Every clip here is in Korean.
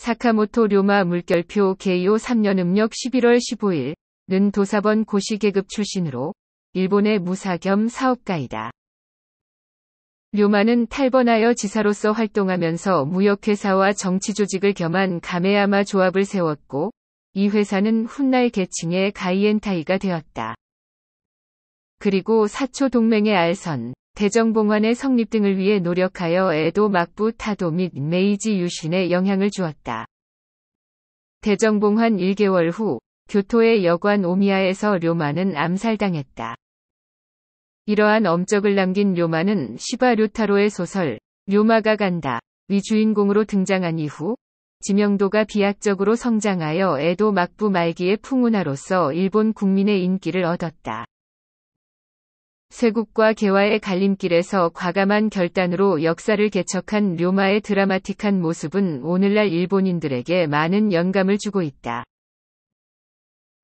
사카모토 료마 물결표 게이 3년 음력 11월 15일 는 도사번 고시계급 출신으로 일본의 무사 겸 사업가이다. 료마는 탈번하여 지사로서 활동하면서 무역회사와 정치조직을 겸한 가메야마 조합을 세웠고 이 회사는 훗날 계층의 가이엔타이가 되었다. 그리고 사초 동맹의 알선, 대정봉환의 성립 등을 위해 노력하여 에도 막부 타도 및 메이지 유신에 영향을 주었다. 대정봉환 1개월 후 교토의 여관 오미야에서 료마는 암살당했다. 이러한 엄적을 남긴 료마는 시바 료타로의 소설 료마가 간다 위 주인공으로 등장한 이후 지명도가 비약적으로 성장하여 에도 막부 말기의 풍운화로서 일본 국민의 인기를 얻었다. 세국과 개화의 갈림길에서 과감한 결단으로 역사를 개척한 료마의 드라마틱한 모습은 오늘날 일본인들에게 많은 영감을 주고 있다.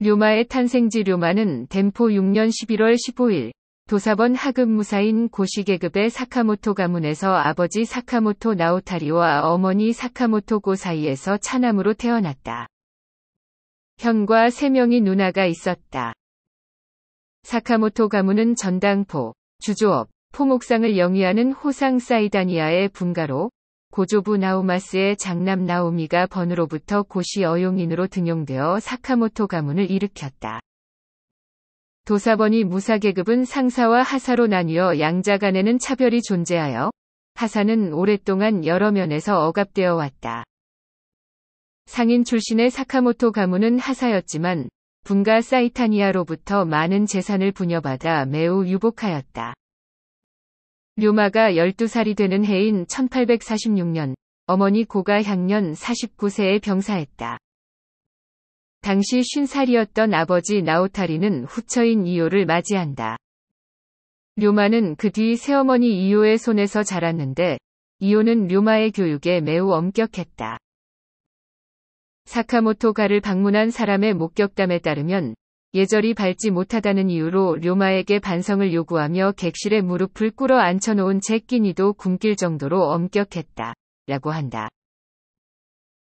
료마의 탄생지 료마는 덴포 6년 11월 15일 도사번 하급 무사인 고시계급의 사카모토 가문에서 아버지 사카모토 나오타리와 어머니 사카모토 고 사이에서 차남으로 태어났다. 형과 세명이 누나가 있었다. 사카모토 가문은 전당포, 주조업, 포목상을 영위하는 호상 사이다니아의 분가로 고조부 나우마스의 장남 나우미가 번으로부터 고시 어용인으로 등용되어 사카모토 가문을 일으켰다. 도사번이 무사계급은 상사와 하사로 나뉘어 양자 간에는 차별이 존재하여 하사는 오랫동안 여러 면에서 억압되어 왔다. 상인 출신의 사카모토 가문은 하사였지만 분가 사이타니아로부터 많은 재산을 분여받아 매우 유복하였다. 류마가 12살이 되는 해인 1846년 어머니 고가 향년 49세에 병사했다. 당시 50살이었던 아버지 나오타리는 후처인 이오를 맞이한다. 류마는 그 뒤 새어머니 이오의 손에서 자랐는데 이오는 류마의 교육에 매우 엄격했다. 사카모토가를 방문한 사람의 목격담에 따르면 예절이 밝지 못하다는 이유로 료마에게 반성을 요구하며 객실에 무릎을 꿇어 앉혀놓은 제끼니도 굶길 정도로 엄격했다. 라고 한다.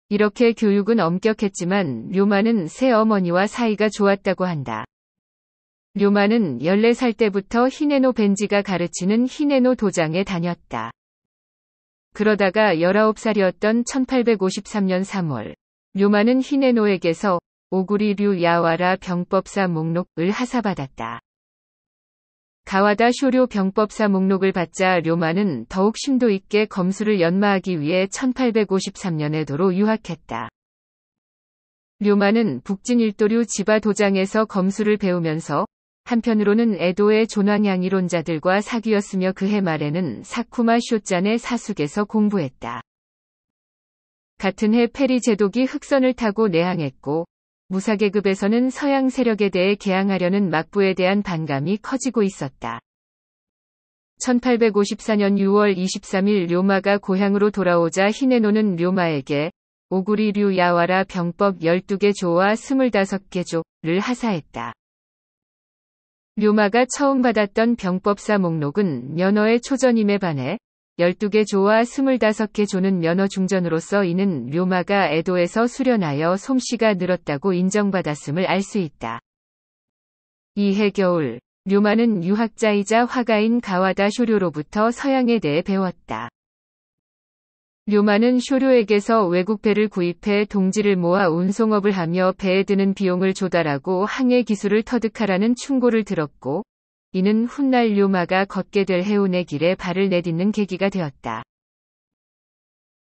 이렇게 교육은 엄격했지만 료마는 새어머니와 사이가 좋았다고 한다. 료마는 14살 때부터 히네노 벤지가 가르치는 히네노 도장에 다녔다. 그러다가 19살이었던 1853년 3월 묘마는 히네노에게서 오구리 류야와라 병법사 목록을 하사받았다. 가와다 쇼류 병법사 목록을 받자 료마는 더욱 심도 있게 검수를 연마하기 위해 1853년에 도로 유학했다. 료마는 북진 일도류 지바 도장에서 검수를 배우면서 한편으로는 에도의 존왕양이론자들과 사귀었으며 그해 말에는 사쿠마 쇼짠의 사숙에서 공부했다. 같은 해 페리 제독이 흑선을 타고 내항했고 무사계급에서는 서양 세력에 대해 개항하려는 막부에 대한 반감이 커지고 있었다. 1854년 6월 23일 료마가 고향으로 돌아오자 히네노는 료마에게 오구리 류야와라 병법 12개 조와 25개 조를 하사했다. 료마가 처음 받았던 병법사 목록은 면허의 초전임에 반해 12개 조와 25개 조는 면허 중전으로서 이는 료마가 에도에서 수련하여 솜씨가 늘었다고 인정받았음을 알 수 있다. 이해 겨울, 료마는 유학자이자 화가인 가와다 쇼료로부터 서양에 대해 배웠다. 료마는 쇼료에게서 외국 배를 구입해 동지를 모아 운송업을 하며 배에 드는 비용을 조달하고 항해 기술을 터득하라는 충고를 들었고 이는 훗날 요마가 걷게 될 해운의 길에 발을 내딛는 계기가 되었다.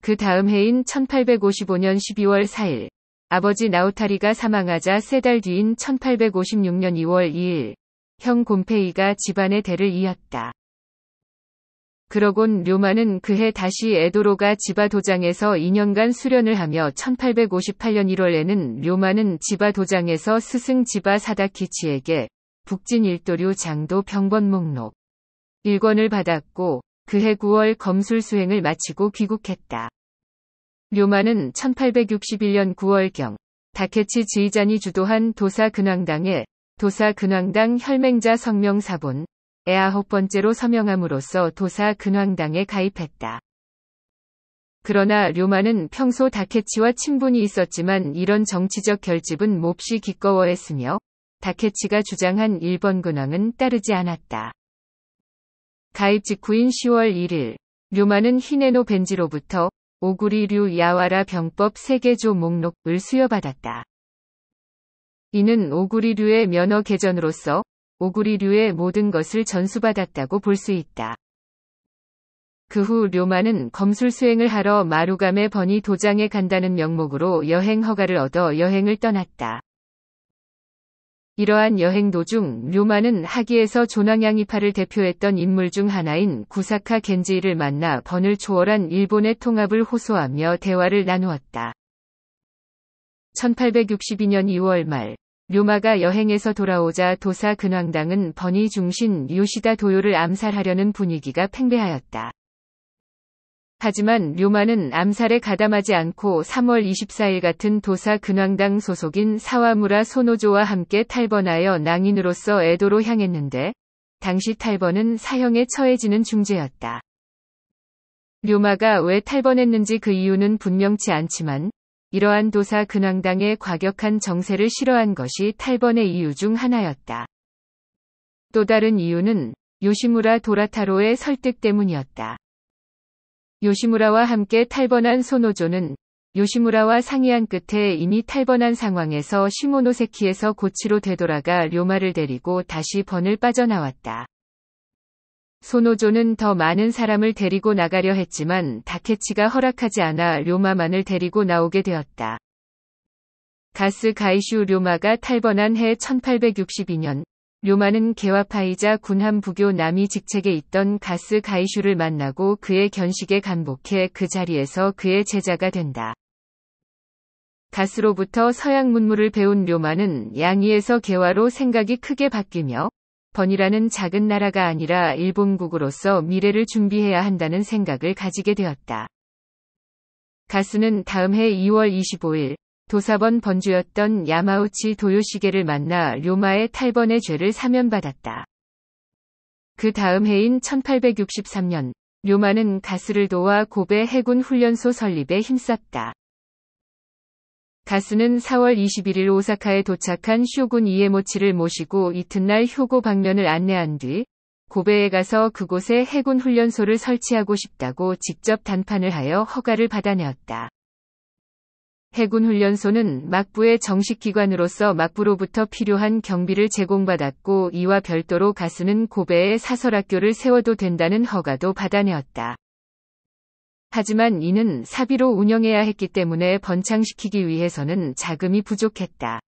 그 다음 해인 1855년 12월 4일, 아버지 나우타리가 사망하자 세 달 뒤인 1856년 2월 2일, 형 곰페이가 집안의 대를 이었다. 그러곤 료마는 그해 다시 에도로가 지바 도장에서 2년간 수련을 하며 1858년 1월에는 료마는 지바 도장에서 스승 지바 사다키치에게 북진 일도류 장도 병번 목록 1권을 받았고 그해 9월 검술 수행을 마치고 귀국했다. 료마는 1861년 9월경 다케치 지휘잔이 주도한 도사 근황당에 도사 근황당 혈맹자 성명사본 에 아홉 번째로 서명함으로써 도사 근황당에 가입했다. 그러나 료마는 평소 다케치와 친분이 있었지만 이런 정치적 결집은 몹시 기꺼워했으며 다케치가 주장한 일본 근황은 따르지 않았다. 가입 직후인 10월 1일, 류마는 히네노 벤지로부터 오구리 류 야와라 병법 세계조 목록을 수여받았다. 이는 오구리 류의 면허 개전으로서 오구리 류의 모든 것을 전수받았다고 볼 수 있다. 그 후 료마는 검술 수행을 하러 마루감의 번이 도장에 간다는 명목으로 여행 허가를 얻어 여행을 떠났다. 이러한 여행 도중 료마는 하기에서 조낭양이파를 대표했던 인물 중 하나인 구사카 겐지를 이 만나 번을 초월한 일본의 통합을 호소하며 대화를 나누었다. 1862년 2월 말 료마가 여행에서 돌아오자 도사 근황당은 번이 중신 요시다 도요를 암살하려는 분위기가 팽배하였다. 하지만 료마는 암살에 가담하지 않고 3월 24일 같은 도사 근황당 소속인 사와무라 소노조와 함께 탈번하여 낭인으로서 애도로 향했는데 당시 탈번은 사형에 처해지는 중재였다 료마가 왜 탈번했는지 그 이유는 분명치 않지만 이러한 도사 근황당의 과격한 정세를 싫어한 것이 탈번의 이유 중 하나였다. 또 다른 이유는 요시무라 도라타로의 설득 때문이었다. 요시무라와 함께 탈번한 소노조는 요시무라와 상의한 끝에 이미 탈번한 상황에서 시모노세키에서 고치로 되돌아가 료마를 데리고 다시 번을 빠져나왔다. 소노조는 더 많은 사람을 데리고 나가려 했지만 다케치가 허락하지 않아 료마만을 데리고 나오게 되었다. 가스 가이슈 료마가 탈번한 해 1862년 료마는 개화파이자 군함 부교 남이 직책에 있던 가스 가이슈를 만나고 그의 견식에 간복해 그 자리에서 그의 제자가 된다. 가스로부터 서양 문물을 배운 료마는 양이에서 개화로 생각이 크게 바뀌며 번이라는 작은 나라가 아니라 일본국으로서 미래를 준비해야 한다는 생각을 가지게 되었다. 가스는 다음 해 2월 25일 도사번 번주였던 야마우치 도요시게를 만나 료마의 탈번의 죄를 사면받았다. 그 다음 해인 1863년, 료마는 가스를 도와 고베 해군 훈련소 설립에 힘썼다. 가스는 4월 21일 오사카에 도착한 쇼군 이에모치를 모시고 이튿날 효고 방면을 안내한 뒤 고베에 가서 그곳에 해군 훈련소를 설치하고 싶다고 직접 단판을 하여 허가를 받아내었다. 해군훈련소는 막부의 정식기관으로서 막부로부터 필요한 경비를 제공받았고 이와 별도로 가수는 고베에 사설학교를 세워도 된다는 허가도 받아내었다. 하지만 이는 사비로 운영해야 했기 때문에 번창시키기 위해서는 자금이 부족했다.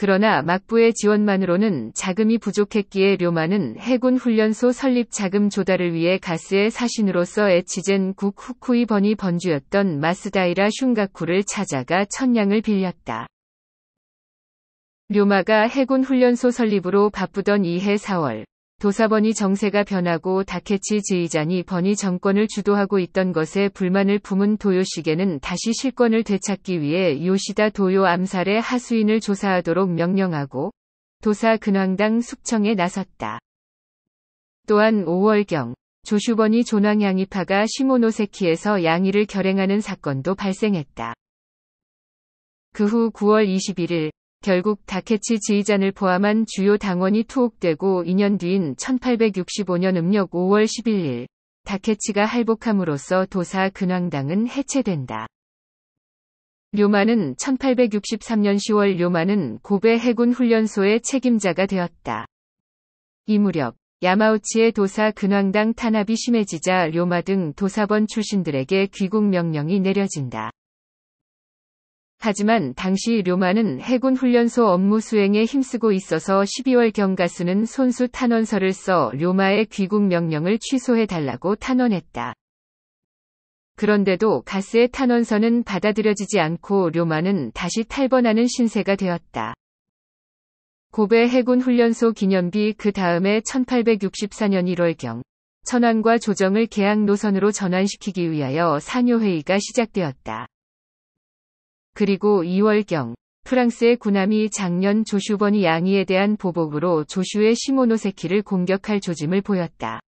그러나 막부의 지원만으로는 자금이 부족했기에 료마는 해군 훈련소 설립 자금 조달을 위해 가스의 사신으로서 에치젠 국 후쿠이 번이 번주였던 마스다이라 슝가쿠를 찾아가 천냥을 빌렸다. 료마가 해군 훈련소 설립으로 바쁘던 이해 4월 도사번이 정세가 변하고 다케치 지이자니 번이 정권을 주도하고 있던 것에 불만을 품은 도요시계는 다시 실권을 되찾기 위해 요시다 도요 암살의 하수인을 조사하도록 명령하고 도사 근황당 숙청에 나섰다. 또한 5월경 조슈번이 존왕 양이파가 시모노세키에서 양이를 결행하는 사건도 발생했다. 그 후 9월 21일 결국 다케치 지휘잔을 포함한 주요 당원이 투옥되고 2년 뒤인 1865년 음력 5월 11일 다케치가 할복함으로써 도사 근황당은 해체된다. 료마는 1863년 10월 료마는 고베 해군 훈련소의 책임자가 되었다. 이 무렵 야마우치의 도사 근황당 탄압이 심해지자 료마 등 도사번 출신들에게 귀국 명령이 내려진다. 하지만 당시 료마는 해군 훈련소 업무 수행에 힘쓰고 있어서 12월경 가수는 손수 탄원서를 써 료마의 귀국 명령을 취소해달라고 탄원했다. 그런데도 가스의 탄원서는 받아들여지지 않고 료마는 다시 탈번하는 신세가 되었다. 고베 해군 훈련소 기념비 그 다음에 1864년 1월경 천안과 조정을 계약 노선으로 전환시키기 위하여 산요회의가 시작되었다. 그리고 2월경 프랑스의 군함이 작년 조슈버니 양이에 대한 보복으로 조슈의 시모노세키를 공격할 조짐을 보였다.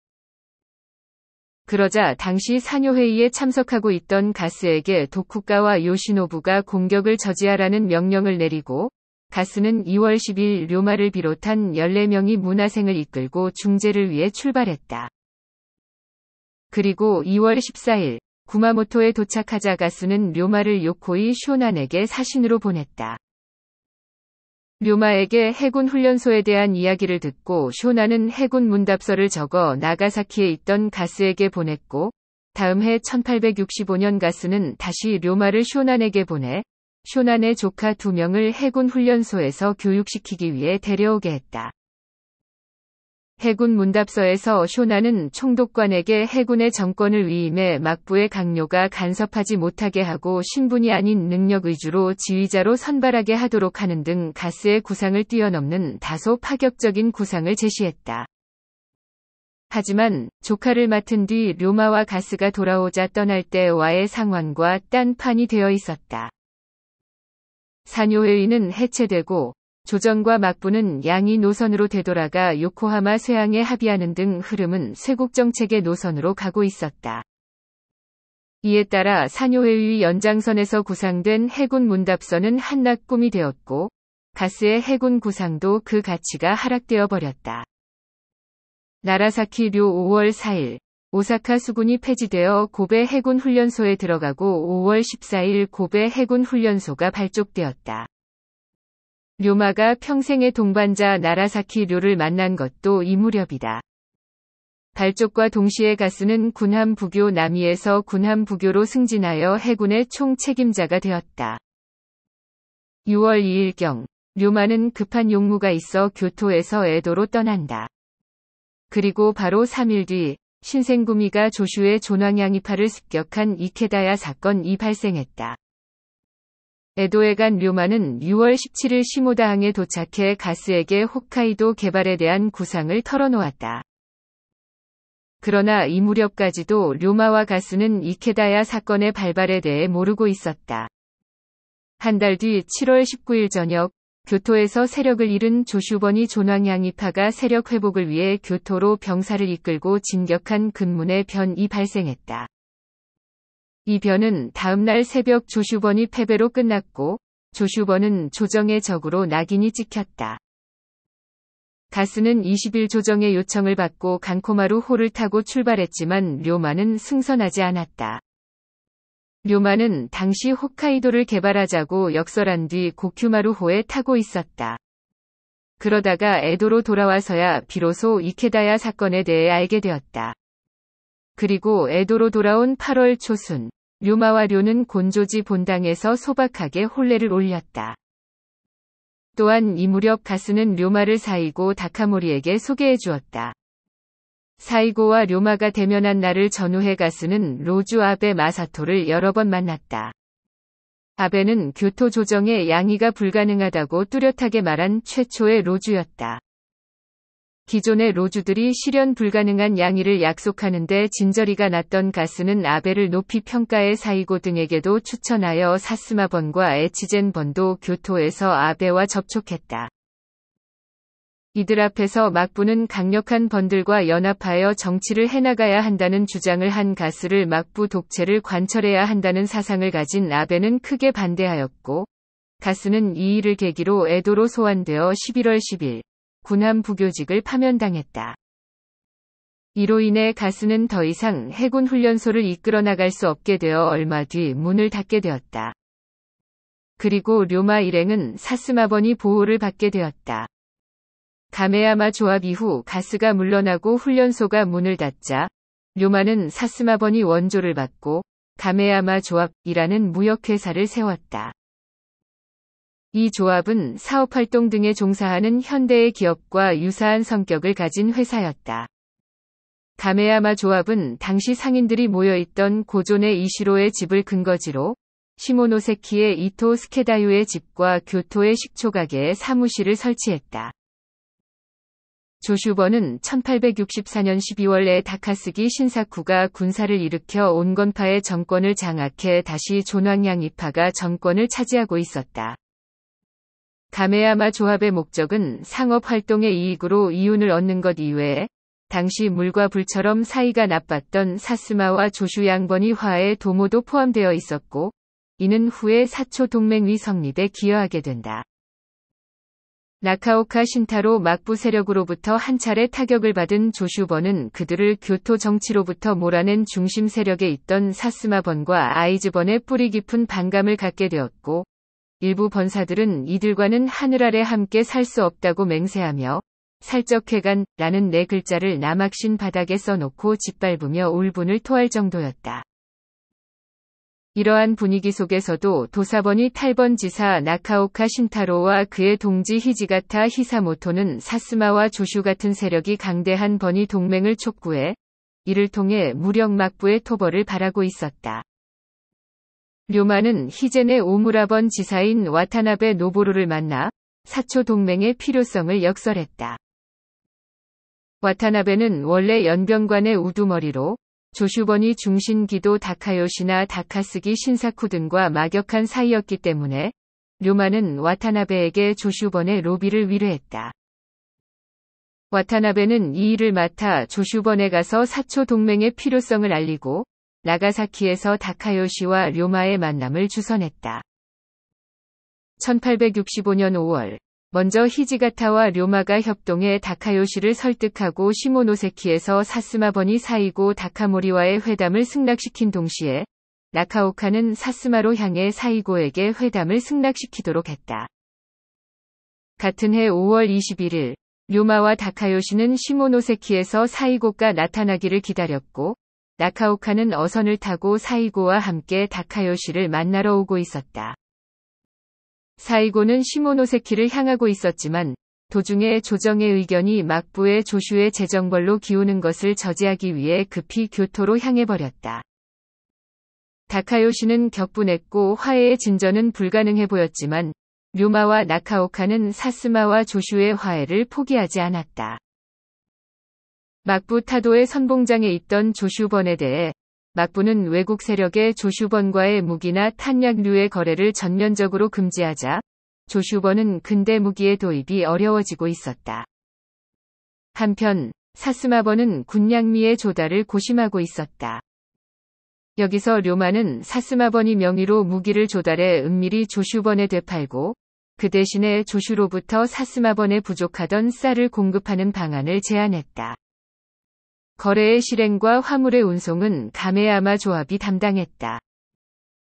그러자 당시 사뇨회의에 참석하고 있던 가스에게 도쿠가와 요시노부가 공격을 저지하라는 명령을 내리고 가스는 2월 10일 료마를 비롯한 14명이 문화생을 이끌고 중재를 위해 출발했다. 그리고 2월 14일 구마모토에 도착하자 가수는 료마를 요코이 쇼난에게 사신으로 보냈다. 료마에게 해군 훈련소에 대한 이야기를 듣고 쇼난은 해군 문답서를 적어 나가사키에 있던 가스에게 보냈고 다음 해 1865년 가스는 다시 료마를 쇼난에게 보내 쇼난의 조카 두 명을 해군 훈련소에서 교육시키기 위해 데려오게 했다. 해군 문답서에서 쇼나는 총독관에게 해군의 정권을 위임해 막부의 강요가 간섭하지 못하게 하고 신분이 아닌 능력 위주로 지휘자로 선발하게 하도록 하는 등 가스의 구상을 뛰어넘는 다소 파격적인 구상을 제시했다. 하지만 조카를 맡은 뒤 로마와 가스가 돌아오자 떠날 때와의 상황과 딴판이 되어 있었다. 사뇨회의는 해체되고 조정과 막부는 양이 노선으로 되돌아가 요코하마 쇠항에 합의하는 등 흐름은 세국 정책의 노선으로 가고 있었다. 이에 따라 산요회의 연장선에서 구상된 해군 문답선은 한낱 꿈이 되었고 가스의 해군 구상도 그 가치가 하락되어 버렸다. 나라사키 류 5월 4일 오사카 수군이 폐지되어 고베 해군 훈련소에 들어가고 5월 14일 고베 해군 훈련소가 발족되었다. 료마가 평생의 동반자 나라사키 료를 만난 것도 이 무렵이다. 발족과 동시에 가스는 군함 부교 남이에서 군함 부교로 승진하여 해군의 총 책임자가 되었다. 6월 2일경 료마는 급한 용무가 있어 교토에서 에도로 떠난다. 그리고 바로 3일 뒤 신생구미가 조슈의 존왕양이파를 습격한 이케다야 사건이 발생했다. 에도에 간 료마는 6월 17일 시모다항에 도착해 가스에게 홋카이도 개발에 대한 구상을 털어놓았다. 그러나 이 무렵까지도 료마와 가스는 이케다야 사건의 발발에 대해 모르고 있었다. 한 달 뒤 7월 19일 저녁 교토에서 세력을 잃은 조슈번이 존왕양이파가 세력 회복을 위해 교토로 병사를 이끌고 진격한 근문에 변이 발생했다. 이변은 다음날 새벽 조슈번이 패배로 끝났고 조슈번은 조정의 적으로 낙인이 찍혔다. 가스는 20일 조정의 요청을 받고 간코마루 호를 타고 출발했지만 료마는 승선하지 않았다. 료마는 당시 홋카이도를 개발하자고 역설한 뒤 고큐마루호에 타고 있었다. 그러다가 에도로 돌아와서야 비로소 이케다야 사건에 대해 알게 되었다. 그리고 에도로 돌아온 8월 초순 류마와료는 곤조지 본당에서 소박하게 홀례를 올렸다. 또한 이 무렵 가스는 료마를 사이고 다카모리에게 소개해 주었다. 사이고와 료마가 대면한 날을 전후해 가스는 로주 아베 마사토를 여러 번 만났다. 아베는 교토 조정에 양의가 불가능하다고 뚜렷하게 말한 최초의 로주였다. 기존의 로주들이 실현 불가능한 양의를 약속하는데 진저리가 났던 가스는 아벨을 높이 평가해 사이고 등에게도 추천하여 사스마번과 에치젠번도 교토에서 아베와 접촉했다. 이들 앞에서 막부는 강력한 번들과 연합하여 정치를 해나가야 한다는 주장을 한 가스를 막부 독재를 관철해야 한다는 사상을 가진 아베는 크게 반대하였고, 가스는 이 일을 계기로 에도로 소환되어 11월 10일, 군함 부교직을 파면당했다. 이로 인해 가스는 더 이상 해군 훈련소를 이끌어 나갈 수 없게 되어 얼마 뒤 문을 닫게 되었다. 그리고 료마 일행은 사스마번이 보호를 받게 되었다. 가메야마 조합 이후 가스가 물러나고 훈련소가 문을 닫자 료마는 사스마번이 원조를 받고 가메야마 조합이라는 무역회사를 세웠다. 이 조합은 사업활동 등에 종사하는 현대의 기업과 유사한 성격을 가진 회사였다. 가메야마 조합은 당시 상인들이 모여있던 고존의 이시로의 집을 근거지로 시모노세키의 이토 스케다유의 집과 교토의 식초가게에 사무실을 설치했다. 조슈버는 1864년 12월에 다카스기 신사쿠가 군사를 일으켜 온건파의 정권을 장악해 다시 존왕양 이파가 정권을 차지하고 있었다. 가메야마 조합의 목적은 상업 활동의 이익으로 이윤을 얻는 것 이외에 당시 물과 불처럼 사이가 나빴던 사스마와 조슈 양번이 화해 도모도 포함되어 있었고 이는 후에 사초 동맹위 성립에 기여하게 된다. 나카오카 신타로 막부 세력으로부터 한 차례 타격을 받은 조슈번은 그들을 교토 정치로부터 몰아낸 중심 세력에 있던 사스마번과 아이즈번의 뿌리 깊은 반감을 갖게 되었고, 일부 번사들은 이들과는 하늘 아래 함께 살 수 없다고 맹세하며 살적회관라는 네 글자를 남악신 바닥에 써놓고 짓밟으며 울분을 토할 정도였다. 이러한 분위기 속에서도 도사번이 탈번 지사 나카오카 신타로와 그의 동지 히지가타 히사모토는 사스마와 조슈 같은 세력이 강대한 번이 동맹을 촉구해 이를 통해 무력 막부의 토벌을 바라고 있었다. 류마는 히젠의 오무라번 지사인 와타나베 노보루를 만나 사초 동맹의 필요성을 역설했다. 와타나베는 원래 연병관의 우두머리로 조슈번이 중신기도 다카요시나 다카스기 신사쿠 등과 막역한 사이였기 때문에 류마는 와타나베에게 조슈번의 로비를 위로했다. 와타나베는 이 일을 맡아 조슈번에 가서 사초 동맹의 필요성을 알리고 나가사키에서 다카요시와 료마의 만남을 주선했다. 1865년 5월, 먼저 히지가타와 료마가 협동해 다카요시를 설득하고 시모노세키에서 사스마번이 사이고 다카모리와의 회담을 승낙시킨 동시에 나카오카는 사스마로 향해 사이고에게 회담을 승낙시키도록 했다. 같은 해 5월 21일, 료마와 다카요시는 시모노세키에서 사이고가 나타나기를 기다렸고 나카오카는 어선을 타고 사이고와 함께 다카요시를 만나러 오고 있었다. 사이고는 시모노세키를 향하고 있었지만 도중에 조정의 의견이 막부의 조슈의 재정벌로 기우는 것을 저지하기 위해 급히 교토로 향해버렸다. 다카요시는 격분했고 화해의 진전은 불가능해 보였지만 류마와 나카오카는 사스마와 조슈의 화해를 포기하지 않았다. 막부 타도의 선봉장에 있던 조슈번에 대해 막부는 외국 세력의 조슈번과의 무기나 탄약류의 거래를 전면적으로 금지하자 조슈번은 근대 무기의 도입이 어려워지고 있었다. 한편 사스마번은 군량미의 조달을 고심하고 있었다. 여기서 료마는 사스마번이 명의로 무기를 조달해 은밀히 조슈번에 되팔고 그 대신에 조슈로부터 사스마번에 부족하던 쌀을 공급하는 방안을 제안했다. 거래의 실행과 화물의 운송은 가메아마 조합이 담당했다.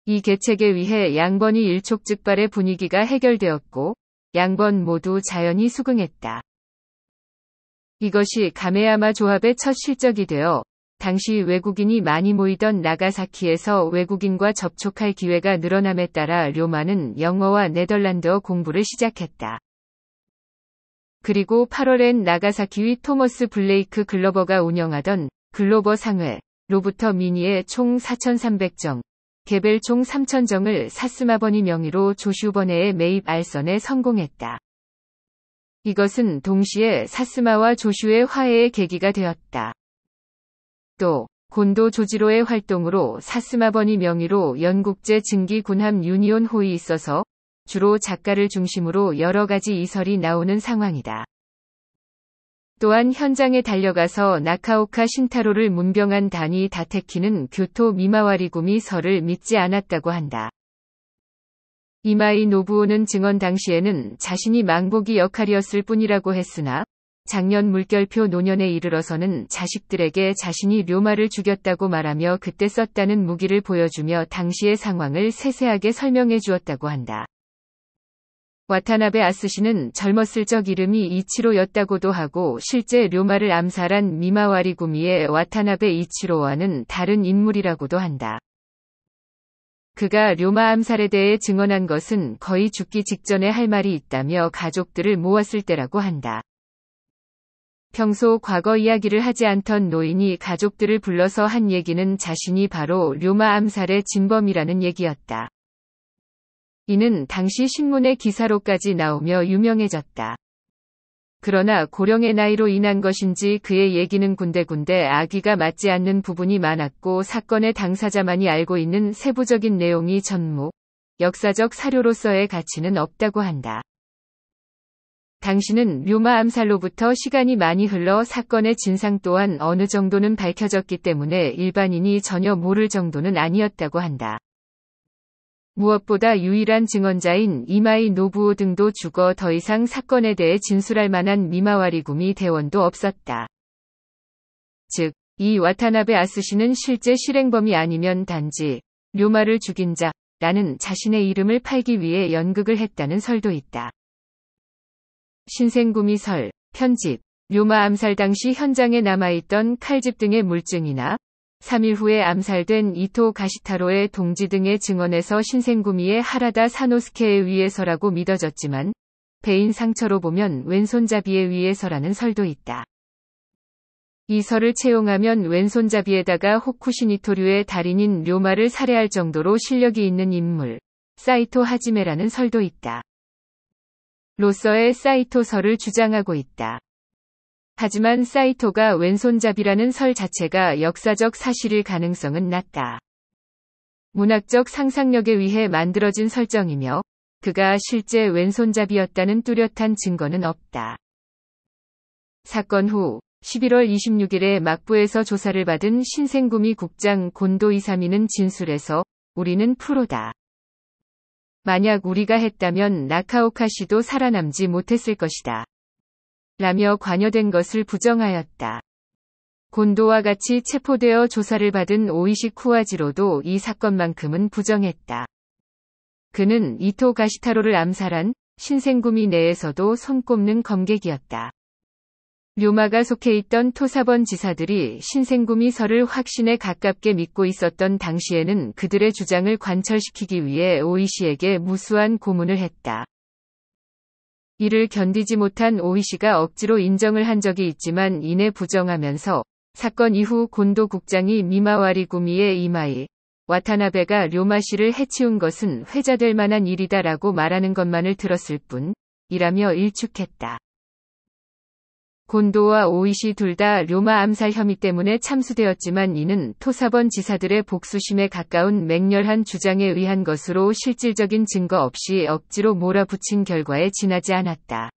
이개책에 의해 양번이 일촉즉발의 분위기가 해결되었고 양번 모두 자연히 수긍했다. 이것이 가메아마 조합의 첫 실적이 되어 당시 외국인이 많이 모이던 나가사키에서 외국인과 접촉할 기회가 늘어남에 따라 료마는 영어와 네덜란드어 공부를 시작했다. 그리고 8월엔 나가사키위 토머스 블레이크 글로버가 운영하던 글로버 상회, 로부터 미니의 총 4,300정, 개별 총 3,000정을 사스마버니 명의로 조슈버네의 매입 알선에 성공했다. 이것은 동시에 사스마와 조슈의 화해의 계기가 되었다. 또 곤도 조지로의 활동으로 사스마버니 명의로 연국제 증기 군함 유니온 호이 있어서 주로 작가를 중심으로 여러 가지 이설이 나오는 상황이다. 또한 현장에 달려가서 나카오카 신타로를 문병한 단위 다테키는 교토 미마와리구미 설을 믿지 않았다고 한다. 이마이 노부오는 증언 당시에는 자신이 망복기 역할이었을 뿐이라고 했으나 작년 물결표 노년에 이르러서는 자식들에게 자신이 료마를 죽였다고 말하며 그때 썼다는 무기를 보여주며 당시의 상황을 세세하게 설명해 주었다고 한다. 와타나베 아스시는 젊었을 적 이름이 이치로였다고도 하고 실제 료마를 암살한 미마와리 구미의 와타나베 이치로와는 다른 인물이라고도 한다. 그가 료마 암살에 대해 증언한 것은 거의 죽기 직전에 할 말이 있다며 가족들을 모았을 때라고 한다. 평소 과거 이야기를 하지 않던 노인이 가족들을 불러서 한 얘기는 자신이 바로 료마 암살의 진범이라는 얘기였다. 이는 당시 신문의 기사로까지 나오며 유명해졌다. 그러나 고령의 나이로 인한 것인지 그의 얘기는 군데군데 아기가 맞지 않는 부분이 많았고 사건의 당사자만이 알고 있는 세부적인 내용이 전무, 역사적 사료로서의 가치는 없다고 한다. 당신은 류마 암살로부터 시간이 많이 흘러 사건의 진상 또한 어느 정도는 밝혀졌기 때문에 일반인이 전혀 모를 정도는 아니었다고 한다. 무엇보다 유일한 증언자인 이마이 노부오 등도 죽어 더 이상 사건에 대해 진술할 만한 미마와리구미 대원도 없었다. 즉, 이 와타나베 아스시는 실제 실행범이 아니면 단지 료마를 죽인 자라는 자신의 이름을 팔기 위해 연극을 했다는 설도 있다. 신생구미 설, 편집, 료마 암살 당시 현장에 남아있던 칼집 등의 물증이나 3일 후에 암살된 이토 가시타로의 동지 등의 증언에서 신생구미의 하라다 사노스케에 의해서라고 믿어졌지만 배인 상처로 보면 왼손잡이에 의해서라는 설도 있다. 이 설을 채용하면 왼손잡이에다가 호쿠시니토류의 달인인 료마를 살해할 정도로 실력이 있는 인물, 사이토 하지메라는 설도 있다. 로서의 사이토설을 주장하고 있다. 하지만 사이토가 왼손잡이라는 설 자체가 역사적 사실일 가능성은 낮다. 문학적 상상력에 의해 만들어진 설정이며 그가 실제 왼손잡이였다는 뚜렷한 증거는 없다. 사건 후 11월 26일에 막부에서 조사를 받은 신생구미 국장 곤도 이사미는 진술에서 우리는 프로다. 만약 우리가 했다면 나카오카 씨도 살아남지 못했을 것이다. 라며 관여된 것을 부정하였다. 곤도와 같이 체포되어 조사를 받은 오이시 쿠아지로도 이 사건만큼은 부정했다. 그는 이토 가시타로를 암살한 신생구미 내에서도 손꼽는 검객이었다. 류마가 속해 있던 토사번 지사들이 신생구미 설을 확신에 가깝게 믿고 있었던 당시에는 그들의 주장을 관철시키기 위해 오이시에게 무수한 고문을 했다. 이를 견디지 못한 오희 씨가 억지로 인정을 한 적이 있지만 이내 부정하면서 사건 이후 곤도 국장이 미마와리 구미의 이마이 와타나베가 료마 씨를 해치운 것은 회자될 만한 일이다라고 말하는 것만을 들었을 뿐 이라며 일축했다. 곤도와 오이시 둘 다 로마 암살 혐의 때문에 참수되었지만 이는 토사번 지사들의 복수심에 가까운 맹렬한 주장에 의한 것으로 실질적인 증거 없이 억지로 몰아붙인 결과에 지나지 않았다.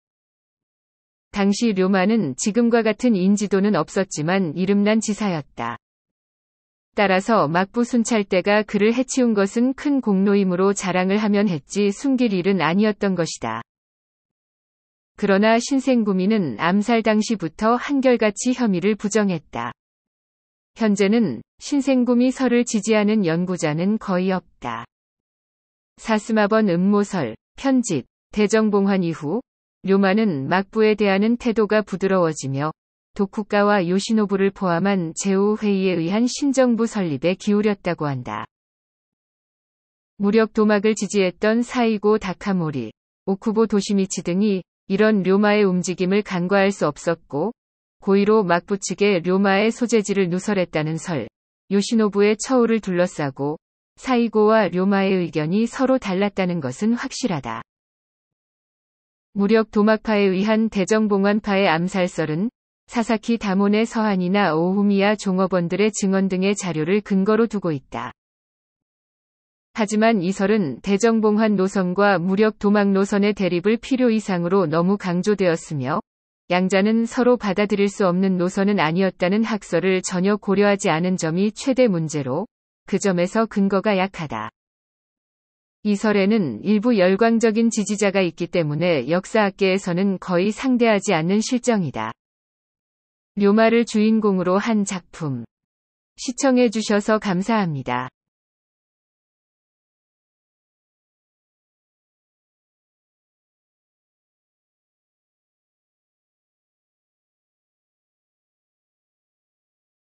당시 로마는 지금과 같은 인지도는 없었지만 이름난 지사였다. 따라서 막부 순찰대가 그를 해치운 것은 큰 공로이므로 자랑을 하면 했지 숨길 일은 아니었던 것이다. 그러나 신생구미는 암살 당시부터 한결같이 혐의를 부정했다. 현재는 신생구미 설을 지지하는 연구자는 거의 없다. 사스마번 음모설, 편집, 대정봉환 이후 료마는 막부에 대하는 태도가 부드러워지며 도쿠가와 요시노부를 포함한 제후 회의에 의한 신정부 설립에 기울였다고 한다. 무력 도막을 지지했던 사이고 다카모리, 오쿠보 도시미치 등이 이런 료마의 움직임을 간과할 수 없었고 고의로 막부측에 료마의 소재지를 누설했다는 설, 요시노부의 처우를 둘러싸고 사이고와 료마의 의견이 서로 달랐다는 것은 확실하다. 무력 도막파에 의한 대정봉환파의 암살설은 사사키 다몬의 서한이나 오후미야 종업원들의 증언 등의 자료를 근거로 두고 있다. 하지만 이설은 대정봉환 노선과 무력 도망 노선의 대립을 필요 이상으로 너무 강조되었으며 양자는 서로 받아들일 수 없는 노선은 아니었다는 학설을 전혀 고려하지 않은 점이 최대 문제로 그 점에서 근거가 약하다. 이설에는 일부 열광적인 지지자가 있기 때문에 역사학계에서는 거의 상대하지 않는 실정이다. 료마를 주인공으로 한 작품. 시청해주셔서 감사합니다.